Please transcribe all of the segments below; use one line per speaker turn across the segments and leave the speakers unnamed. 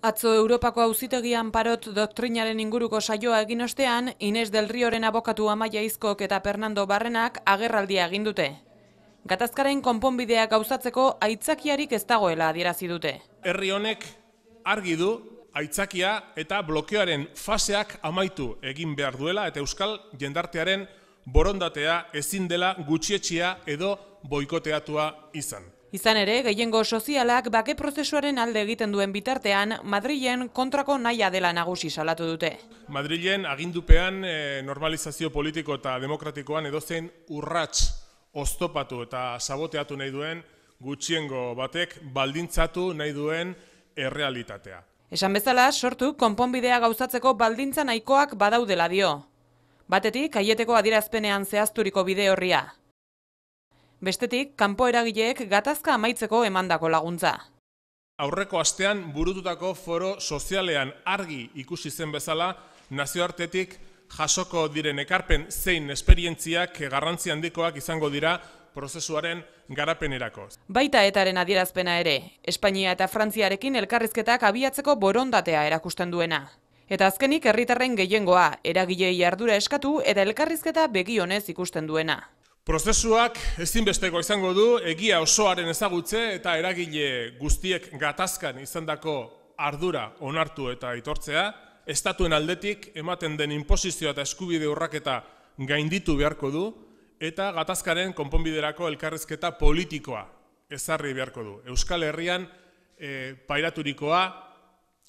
Atzo Europako auzitegian parot doktrinaren inguruko saioa egin ostean, Ines del Rioren abokatu amaia izkok eta Fernando Barrenak agerraldia egin dute. Gatazkaren konponbidea gauzatzeko aitzakiarik ez dagoela adierazi dute.
Herri honek argi du aitzakia eta blokeoaren faseak amaitu egin behar duela eta Euskal Jendartearen borondatea ezin dela gutxietxia edo boikoteatua izan.
Izan ere, gehiengo sozialak bake prozesuaren alde egiten duen bitartean, Madrilen kontrako naia dela nagusi salatu dute.
Madrilen agindupean eh, normalizazio politiko eta demokratikoan edozein urrats oztopatu eta saboteatu nahi duen gutxiengo batek baldintzatu nahi duen errealitatea.
Esan bezala, sortu konponbidea gauzatzeko baldintza nahikoak badaudela dio. Batetik, aieteko adirazpenean zehazturiko bide horria. Bestetik, kanpo eragileek gatazka amaitzeko emandako laguntza.
Aurreko astean burututako foro sozialean argi ikusi zen bezala nazioartetik jasoko diren ekarpen zein esperientziak garrantzi handikoak izango dira prozesuaren garapenerako.
Baita etaren adierazpena ere, Espainia eta Frantziarekin elkarrizketak abiatzeko borondatea erakusten duena. Eta azkenik herritarren gehiengoa, eragilei ardura eskatu eta elkarrizketa begionez ikusten duena.
Prozesuak ezinbesteko izango du egia osoaren ezagutze eta eragile guztiek gatazkan izandako ardura onartu eta aitortzea, estatuen aldetik ematen den inposizioa eta eskubide urraketa gainditu beharko du eta gatazkaren konponbiderako elkarrezketa politikoa ezarri beharko du. Euskal Herrian e, pairaturikoa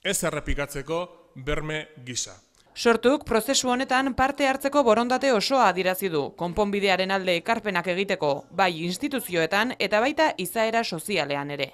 ez errepikatzeko berme gisa. Sortuk
prozesu honetan parte hartzeko borondate osoa adierazi du konponbidearen alde ekarpenak egiteko bai instituzioetan eta baita izaera sozialean ere.